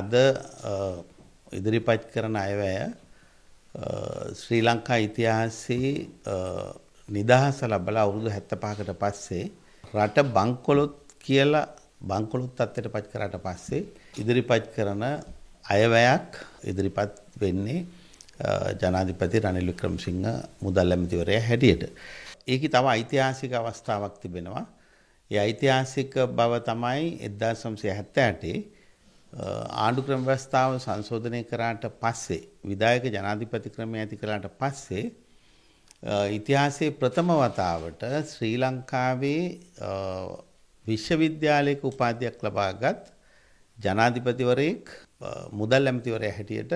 අද ඉදිරිපත් කරන අයවැය ශ්‍රී ලංකා ඉතිහාසයේ නිදහස ලබලා අවුරුදු 75කට පස්සේ රට බංකොලොත් කියලා බංකොලොත් තත්ත්වයට පත් කරාට පස්සේ ඉදිරිපත් කරන අයවැයක් ඉදිරිපත් වෙන්නේ ජනාධිපති රනිල් වික්‍රමසිංහ මුදල් ඇමතිවරයා හැටියට. ඒකේ තව ඓතිහාසික අවස්ථාවක් තිබෙනවා. ඒ ඓතිහාසික බව තමයි 1978 ආණ්ඩු ක්‍රම ව්‍යවස්ථාව සංශෝධනය කරාට පස්සේ විධායක ජනාධිපති ක්‍රමය ඇති කරාට පස්සේ ඉතිහාසයේ ප්‍රථම වතාවට ශ්‍රී ලංකාවේ විශ්වවිද්‍යාලයක උපාධියක් ලබාගත් ජනාධිපතිවරයෙක් මුදල් ඇමතිවරය හැටියට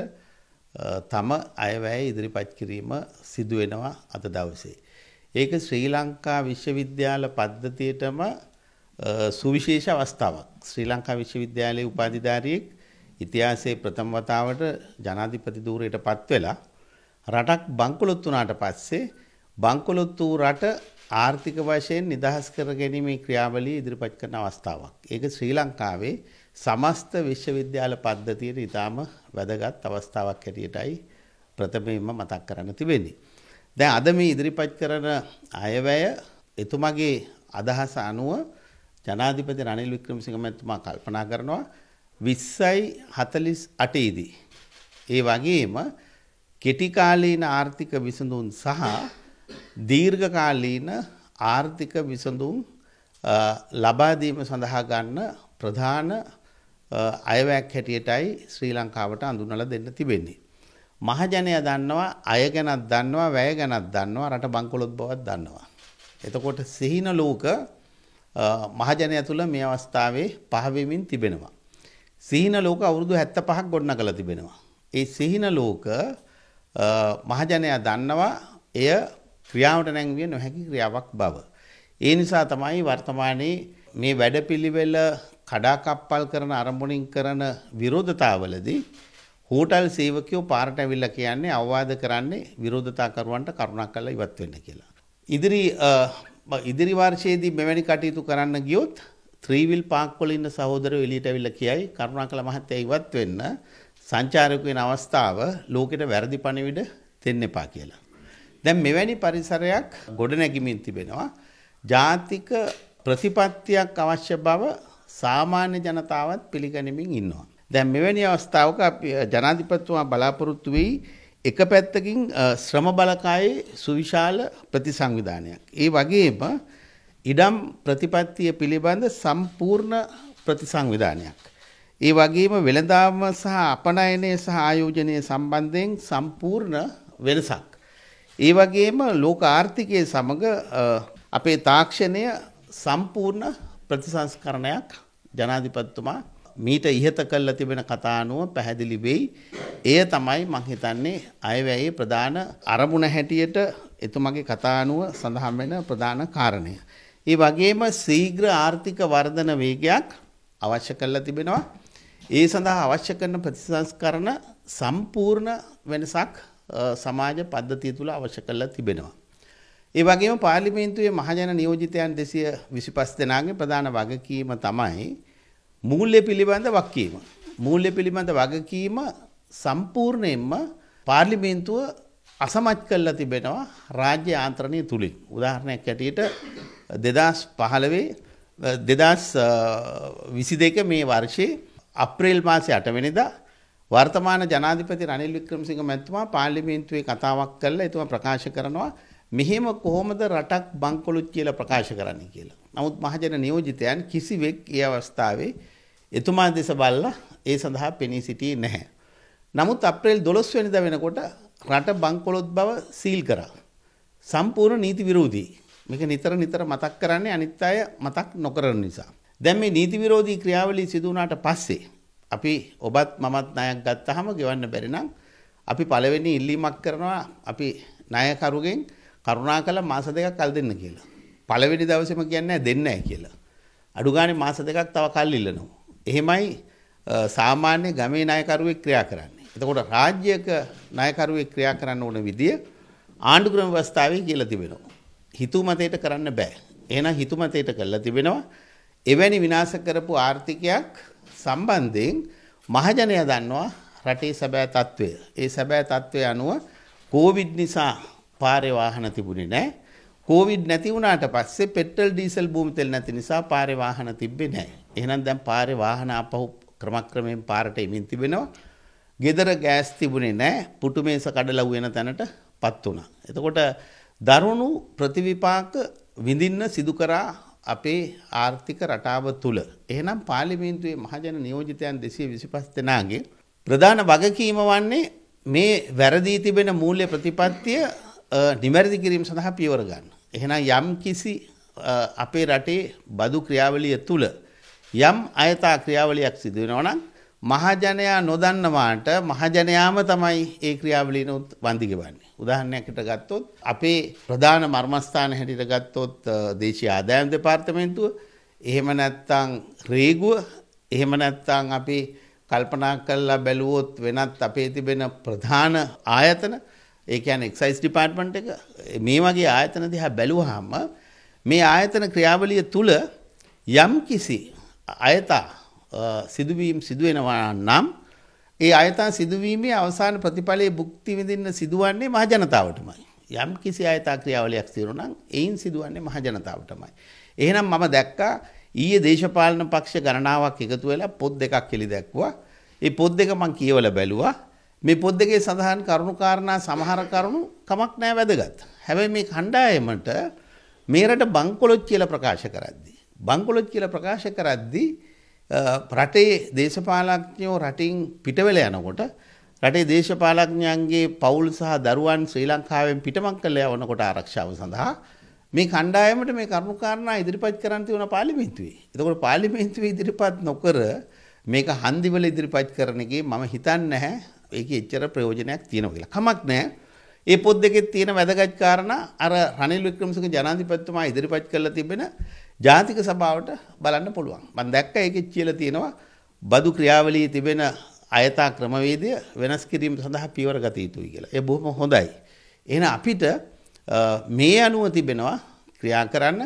තම අයවැය ඉදිරිපත් කිරීම සිදුවෙනවා අද දවසේ. ඒක ශ්‍රී ලංකා විශ්වවිද්‍යාල පද්ධතියටම සුවිශේෂ අවස්ථාවක් ශ්‍රී ලංකා විශ්වවිද්‍යාලයේ උපාධිධාරියෙක් ඉතිහාසයේ ප්‍රථම වතාවට ජනාධිපති ධූරයට පත් වෙලා රටක් බංකොලොත් වුණාට පස්සේ බංකොලොත් වූ රට ආර්ථික වශයෙන් නිදහස් කර ගැනීමේ ක්‍රියාවලිය ඉදිරිපත් කරන අවස්ථාවක්. ඒක ශ්‍රී ලංකාවේ සමස්ත විශ්වවිද්‍යාල පද්ධතියට ඉතාම වැදගත් අවස්ථාවක් හැටියටයි ප්‍රථමයෙන්ම මතක් කරන්න තිබෙන්නේ. දැන් අද මේ ඉදිරිපත් කරන අයවැය එතුමගේ අදහස අනුව ජනාධිපති රනිල් වික්‍රමසිංහ මහත්මයා කල්පනා කරනවා 20.48 දී ඒ වගේම කෙටි කාලීන ආර්ථික විසඳුම් සහ දීර්ඝ කාලීන ආර්ථික විසඳුම් ලබා දීම සඳහා ගන්න ප්‍රධාන අයවැයක් හැටියටයි ශ්‍රී ලංකාවට අඳුනලා දෙන්න තිබෙන්නේ. මහජනයා දන්නවා අය ගැනත් දන්නවා වැය ගැනත් දන්නවා රට බංකොලොත් බවත් දන්නවා. එතකොට සිහින ලෝක මහජනය තුළ මේ අවස්ථාවේ පහවෙමින් තිබෙනවා. සිහින ලෝක අවුරුදු 75ක් ගොඩනගලා තිබෙනවා. ඒ සිහින ලෝක මහජනයා දන්නවා එය ක්‍රියාවට නැංවිය නොහැකි ක්‍රියාවක් බව. ඒ නිසා තමයි වර්තමානයේ මේ වැඩපිළිවෙල කඩාකප්පල් කරන අරමුණින් කරන විරෝධතාවලදී හෝටල් සේවකයෝ පාරට ඇවිල්ලා කියන්නේ අවවාද කරන්නේ විරෝධතාකරුවන්ට කරුණක් කළා ඉවත් වෙන්න කියලා. ඉදිරි ඉදිරි වර්ෂයේදී මෙවැනි කටයුතු කරන්න ගියොත් ත්‍රීවිල් පාක්වල ඉන්න සහෝදරයෝ එළියට අවිල්ලා කියයි කරුණාකර මහත්තයා ඉවත් වෙන්න සංචාරක වෙන අවස්ථාව ලෝකෙට වැරදි පණිවිඩ දෙන්න එපා කියලා. දැන් මෙවැනි පරිසරයක් ගොඩනැගිමින් තිබෙනවා. ජාතික ප්‍රතිපත්තියක් අවශ්‍ය බව සාමාන්‍ය ජනතාවත් පිළිගනිමින් ඉන්නවා. දැන් මෙවැනි අවස්ථාවක ජනාධිපතිතුමා බලාපොරොත්තු වෙයි එක පැත්තකින් ශ්‍රම බලකායේ සුවිශාල ප්‍රතිසංවිධානයක්. ඒ වගේම ඉඩම් ප්‍රතිපත්තිය පිළිබඳ සම්පූර්ණ ප්‍රතිසංවිධානයක්. ඒ වගේම වෙළඳාම සහ අපනයනය සහ ආයෝජනය සම්බන්ධයෙන් සම්පූර්ණ වෙනසක්. ඒ වගේම ලෝක ආර්ථිකය සමඟ අපේ තාක්ෂණය සම්පූර්ණ ප්‍රතිසංස්කරණයක් ජනාධිපත්තුමා මීට ඉහත කල්ල තිබෙන කතානුව පැහැදිලි වෙයි. එය තමයි මං හිතන්නේ අයවැයේ ප්‍රධාන අරමුණ හැටියට එතුමගේ කතානුව සඳහන් වෙන ප්‍රධාන කාරණය. ඒ වගේම සීග්‍ර ආර්ථික වර්ධන වේගයක් අවශ්‍ය කරලා තිබෙනවා. ඒ සඳහා අවශ්‍ය කරන ප්‍රතිසංස්කරණ සම්පූර්ණ වෙනසක් සමාජ පද්ධතිය තුළ අවශ්‍ය කරලා තිබෙනවා. ඒ වගේම පාර්ලිමේන්තුවේ මහජන නියෝජිතයන් 225 දෙනාගේ ප්‍රධාන වගකීම තමයි මූල්‍ය පිළිබඳ වගකීම. මූල්‍ය පිළිබඳ වගකීම සම්පූර්ණයෙන්ම පාර්ලිමේන්තුව අසමත් කල්ලා තිබෙනවා රාජ්‍ය ආන්ත්‍රණය තුළින් උදාහරණයක් ඇටියට දෙදස් පහළවේ දෙදස් විසි දෙක මේ වර්ෂයේ අප්‍රේල් මාසය අටවෙනිදා වර්තමාන ජනාධිපති රනිල් වික්‍රමසිංහ මැතිතුමා පාර්ලිමේන්තුවේ කතාවක් කරලා එතුමා ප්‍රකාශ කරනවා මෙහෙම කොහොමද රටක් බංකොලොත් කියලා ප්‍රකාශ කරන්න කියලා. නමුත් මහජන නියෝජිතයන් කිසිවෙක් ඒ අවස්ථාවේ එතුමා දෙස බල්ලා ඒ සඳහා පෙනී සිටියේ නැහැ. නමුත් අප්‍රේල් 12 වෙනිදා වෙනකොට රට බංකොලොත් බව සීල් කරා. සම්පූර්ණ නීති විරෝධී. මේක නිතර නිතර මතක් කරන්නේ අනිත් අය මතක් නොකරන නිසා. දැන් මේ නීති විරෝධී ක්‍රියාවලිය සිදු වුණාට පස්සේ අපි ඔබත් මමත් ණයක් ගත්තාම ගෙවන්න බැරි නම් අපි පළවෙනි ඉල්ලීමක් කරනවා අපි ණයකරුගෙන් කරුණාකරලා මාස දෙකක් කල් දෙන්න කියලා. පළවෙනි දවසේම කියන්නේ දෙන්නේ නැහැ කියලා. අඩු ගානේ මාස දෙකක් තව කල් ඉල්ලනවා. එහෙමයි සාමාන්‍ය ගමේ ණයකරුවෙක් ක්‍රියා කරන්නේ. එතකොට රාජ්‍යයක ණයකරුවෙක් ක්‍රියා කරන්න ඕන විදිය ආණ්ඩුක්‍රම ව්‍යවස්ථාවේ කියලා තිබෙනවා. හිතුමතේට කරන්න බෑ. එහෙනම් හිතුමතේට කළා තිබෙනවා. එවැනි විනාශ කරපු ආර්ථිකයක් සම්බන්ධයෙන් මහජනයා දන්නවා රටේ සැබෑ తත්වය. ඒ සැබෑ తත්වය අනුව කොවිඩ් නිසා පාරේ වාහන තිබුණේ නැහැ. කොවිඩ් නැති වුණාට පස්සේ පෙට්‍රල් ඩීසල් භූමි තෙල් නැති නිසා පාරේ වාහන තිබ්බේ නැහැ. එහෙනම් දැන් පාරේ වාහන ආපහු ක්‍රමක්‍රමයෙන් පාරට එමින් තිබෙනවා. ගෙදර ගෑස් තිබුණේ නෑ පුටුමේස කඩලා වෙන තැනට පත් වුණා. එතකොට දරුණු ප්‍රතිවිපාක විඳින්න සිදු කරා අපේ ආර්ථික රටාව තුළ. එහෙනම් පාර්ලිමේන්තුවේ මහජන නියෝජිතයන් 225 දෙනාගේ ප්‍රධාන වගකීම වන්නේ මේ වැරදී තිබෙන මූල්‍ය ප්‍රතිපත්තිය නිවැරදි කිරීම සඳහා පියවර ගන්න. එහෙනම් යම් කිසි අපේ රටේ බදු ක්‍රියාවලිය තුළ යම් අයතා ක්‍රියාවලියක් සිදු වෙනවා නම් මහජනයා නොදන්නවාට මහජනයාම තමයි ඒ ක්‍රියාවලිනුත් වන්දිගවන්නේ. උදාහරණයකට ගත්තොත් අපේ ප්‍රධාන මර්මස්ථාන හැටියට ගත්තොත් දේශීය ආදායම් දෙපාර්තමේන්තුව, එහෙම නැත්නම් රේගුව, එහෙම නැත්නම් අපි කල්පනා කරලා බැලුවොත් වෙනත් අපේ තිබෙන ප්‍රධාන ආයතන, ඒ කියන්නේ එක්සයිස් ඩිපාර්ට්මන්ට් එක මේ වගේ ආයතන දිහා බැලුවාම මේ ආයතන ක්‍රියාවලිය තුල යම්කිසි අයතා සිදුවීම් සිදුවෙනවා නම් ඒ අයතන් සිදුවීමේ අවසාන ප්‍රතිඵලයේ භුක්ති විඳින්න සිදුවන්නේ මහ ජනතාවටමයි. යම් කිසි අයතා ක්‍රියාවලියක් තියෙනවා නම් එයින් සිදුවන්නේ මහ ජනතාවටමයි. එහෙනම් මම දැක්කා ඊයේ දේශපාලන පක්ෂ ගණනාවක් එකතු වෙලා පොත් දෙකක් එලි දැක්වුවා. ඒ පොත් දෙක මම කියවලා බැලුවා. මේ පොත් දෙකේ සඳහන් කරුණු කාරණා සමහර කරුණු කමක් නැහැ වැදගත්. හැබැයි මේ කණ්ඩායමට මේරට බංකොලොත් කියලා ප්‍රකාශ කරද්දී බංකොලොත් කියලා ප්‍රකාශ කරද්දී රටේ දේශපාලඥයෝ රටින් පිටවෙල යනකොට රටේ දේශපාලඥයන්ගේ පවුල් සහ දරුවන් ශ්‍රී ලංකාවෙන් පිටමක් කළ යවනකොට ආරක්ෂාව සඳහා මේ කණ්ඩායමට මේ කරුණුකාරණා ඉදිරිපත් කරන්න තිබුණ පාර්ලිමේන්තුවේ. එතකොට පාර්ලිමේන්තුවේ ඉදිරිපත් නොකර මේක හන්දිවල ඉදිරිපත් කරන එකේ මම හිතන්නේ නැහැ ඒකේ එච්චර ප්‍රයෝජනයක් තියෙනවා කියලා. කමක් නැහැ. ඒ පොත් දෙකේ තියෙන වැදගත් කාරණා අර රනිල් වික්‍රමසිංහ ජනාධිපතිතුමා ඉදිරිපත් කළා තිබෙන ජාතික සභාවට බලන්න පුළුවන්. මම දැක්ක ඒකේ කියලා තියෙනවා බදු ක්‍රියාවලියේ තිබෙන අයථා ක්‍රමවේදය වෙනස් කිරීම සඳහා පියවර ගත යුතුයි කියලා. ඒ බොහොම හොඳයි. එහෙනම් අපිට මේ අනුව තිබෙනවා ක්‍රියා කරන්න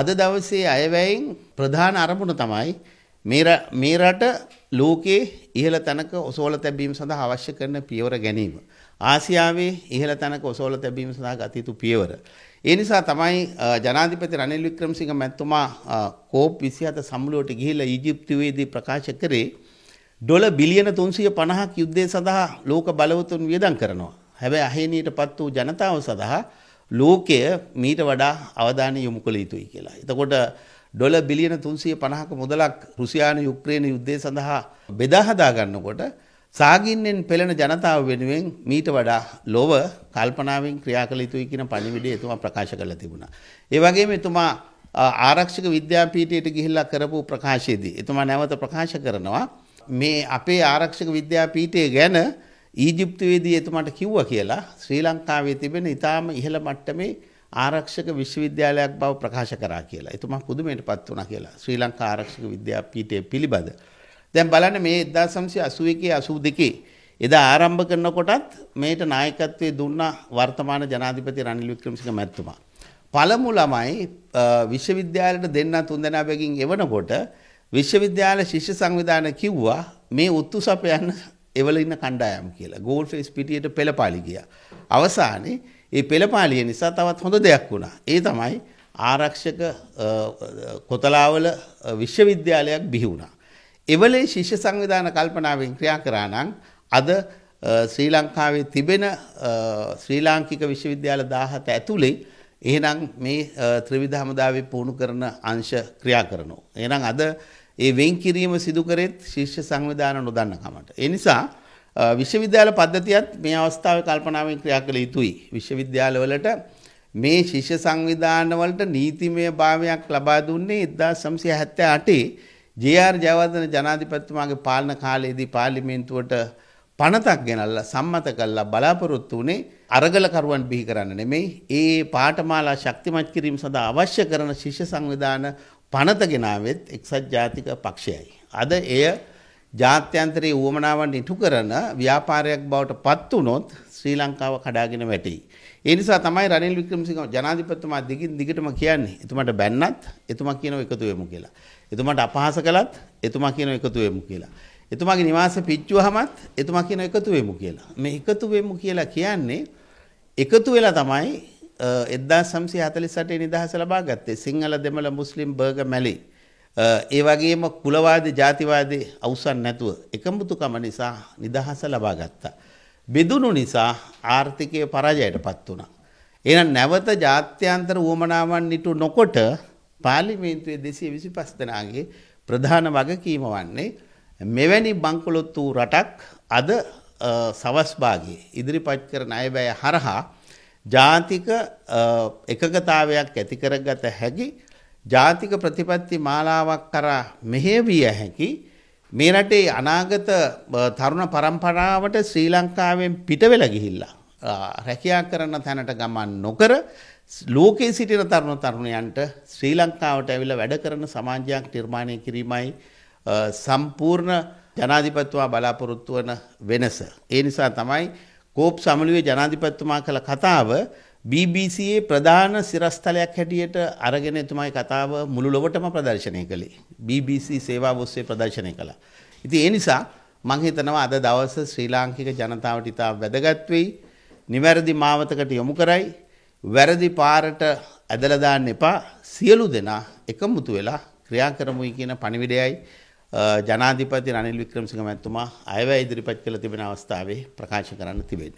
අද දවසේ අයවැයෙන් ප්‍රධාන අරමුණ තමයි මේ රට ලෝකයේ ඉහළ තැනක ඔසෝල තැබීම සඳහා අවශ්‍ය කරන පියවර ගැනීම. ආසියාවේ ඉහළ තැනක ඔසවල තැබීම සඳහා ගත යුතු පියවර. ඒ නිසා තමයි ජනාධිපති රනිල් වික්‍රමසිංහ මැතිතුමා කෝප් 27 සමුළුවට ගිහිල්ලා ඊජිප්තුවේදී ප්‍රකාශ කරේ ඩොලර් බිලියන 350ක් යුද්ධය සඳහා ලෝක බලවතුන් වියදම් කරනවා. හැබැයි අහේනියටපත් වූ ජනතාව සඳහා ලෝකය මීට වඩා අවධානය යොමු කළ යුතුයි කියලා. එතකොට ඩොලර් බිලියන 350ක මුදලක් රුසියානු යුක්‍රේන යුද්ධය සඳහා බෙදා හදා ගන්නකොට සාගින්නෙන් පෙළෙන ජනතාව වෙනුවෙන් මීට වඩා ලොව කල්පනාවෙන් ක්‍රියා කළ යුතුයි කියන පණිවිඩය එතුමා ප්‍රකාශ කරලා තිබුණා. ඒ වගේම එතුමා ආරක්ෂක විද්‍යාපීඨයට ගිහිල්ලා කරපු ප්‍රකාශයේදී එතුමා නැවත ප්‍රකාශ කරනවා මේ අපේ ආරක්ෂක විද්‍යාපීඨය ගැන ඊජිප්තුවේදී එතුමාට කිව්වා කියලා ශ්‍රී ලංකාවේ තිබෙන ඊටාම ඉහළ මට්ටමේ ආරක්ෂක විශ්වවිද්‍යාලයක් බව ප්‍රකාශ කරා කියලා. එතුමා පුදුමයටපත් වුණා කියලා. ශ්‍රී ලංකා ආරක්ෂක විද්‍යාපීඨය පිළිබඳ දැන් බලන්න මේ 1981 82 එදා ආරම්භ කරනකොටත් මේට නායකත්වයේ දුන්න වර්තමාන ජනාධිපති රනිල් වික්‍රමසිංහ මැතිතුමා. පළමු ළමයි විශ්වවිද්‍යාලයට දෙන්න තුන්දෙනා බැගින් එවනකොට විශ්වවිද්‍යාල ශිෂ්‍ය සංවිධානය කිව්වා මේ උත්තුසප යන එවල ඉන්න කණ්ඩායම් කියලා. ගෝල් ෆේස් පිටියට පෙළපාලි ගියා. අවසානයේ ඒ පෙළපාලිය නිසා තවත් හොඳ දෙයක් වුණා. ඒ තමයි ආරක්ෂක කොතලාවල විශ්වවිද්‍යාලයක් බිහි වුණා. එවලේ ශිෂ්‍ය සංවිධාන කල්පනාවෙන් ක්‍රියා කරා නම් අද ශ්‍රී ලංකාවේ තිබෙන ශ්‍රී ලාංකික විශ්වවිද්‍යාල 17 ඇතුළේ එහෙනම් මේ ත්‍රිවිධ හමුදාවේ පුහුණු කරන අංශ ක්‍රියා කරනවා. එහෙනම් අද ඒ වෙන් කිරීම සිදු කරෙත් ශිෂ්‍ය සංවිධාන නොදන්න කමට. ඒ නිසා විශ්වවිද්‍යාල පද්ධතියත් මේ අවස්ථාවේ කල්පනාවෙන් ක්‍රියා කළ යුතුයි. විශ්වවිද්‍යාලවලට මේ ශිෂ්‍ය සංවිධානවලට නීතිමය භාවයක් ලබා දුන්නේ 1978 ජR ජයවර්ධන ජනාධිපතිතුමාගේ පාලන කාලයේදී පාර්ලිමේන්තුවට පනතක් ගෙනල්ලා සම්මත කළා බලාපොරොත්තු වුණේ අරගලකරුවන් බිහි කරන්න නෙමෙයි ඒ පාඨමාලා ශක්තිමත් කිරීම සඳහා අවශ්‍ය කරන ශිෂ්‍ය සංවිධාන පනත ගෙනාවෙත් එක්සත් ජාතික පක්ෂයයි. අද එය ජාත්‍යන්තරයේ ඌමනාවන් ඉටු කරන ව්‍යාපාරයක් බවට පත් වුණොත් ශ්‍රී ලංකාව කඩාගෙන වැටෙයි. ඒ නිසා තමයි රනිල් වික්‍රමසිංහ ජනාධිපතිතුමා දිගින් දිගටම කියන්නේ එතුමාට බැන්නත් එතුමා කියනව එකතු වෙමු කියලා. එතුමාට අපහාස කළත් එතුමා කියනව එකතු වෙමු කියලා. එතුමාගේ නිවාසෙ පිච්චුවහමත් එතුමා කියනව එකතු වෙමු කියලා. මේ එකතු වෙමු කියලා කියන්නේ එකතු වෙලා තමයි 1948 නිදහස ලබා ගත්තේ සිංහල දෙමළ මුස්ලිම් බර්ග මැලේ. ඒ වගේම කුලවාදී ජාතිවාදී අවසන් නැතුව එකමුතුකම නිසා නිදහස ලබා ගත්තා. බෙදුණු නිසා ආර්ථිකය පරාජයට පත් වුණා. එනම් නැවත ජාත්‍යන්තර වුවමනාවන් නිටු නොකොට පාලිමේන්තුවේ දෙසිය විසි පස්තනාගේ ප්‍රධාන වගකීම වන්නේ මෙවැනි බංකොලොත් වූ රටක් අද සවස්භාගේ ඉදිරිපත් කර නයබැය හරහා ජාතික එකගතාවයක් ඇතිකරගත හැකි ජාතික ප්‍රතිපත්ති මාලාවක් කරා මෙහෙවිය හැකි මේ රටේ අනාගත තරුණ පරම්පරාවට ශ්‍රී ලංකාවෙන් පිටවෙල ගිහිල්ලා. රැකයා කරන තැනට ගමන් නොකර ලෝකයේ සිටින තරුණ තරුණයන්ට ශ්‍රී ලංකාවට ඇවිල්ල වැඩ කරන සමාජයක් නිර්මාණය කිරීමයි සම්පූර්ණ ජනාධිපත්තුවා බලාපොරොත්තු වන වෙනස. ඒ නිසා තමයි කෝප් සමළුවේ ජනාධිපත්තුමා කළ කතාව BBCයේ ප්‍රධාන සිරස්තලයක් හැටියට අරගෙන එතුමයි කතාව මුළු ලොවටම ප්‍රදර්ශනය කළේ. BBC සේවාව ඔස්සේ ප්‍රදර්ශනය කළා. ඉතින් ඒ නිසා මං හිතනවා අද දවස ශ්‍රී ලාංකික ජනතාවට ඉතා වැදගත් වෙයි. නිවැරදි මාවතකට යොමු කරයි. වැරදි පාරට ඇදලා දාන්න එපා. සියලු දෙනා එකමුතු වෙලා ක්‍රියා කරමුයි කියන පණිවිඩයයි ජනාධිපති රනිල් වික්‍රමසිංහ මැතිතුමා අයවැය ඉදිරිපත් කළ තිබෙන අවස්ථාවේ ප්‍රකාශ කරන්න තිබෙන්නේ.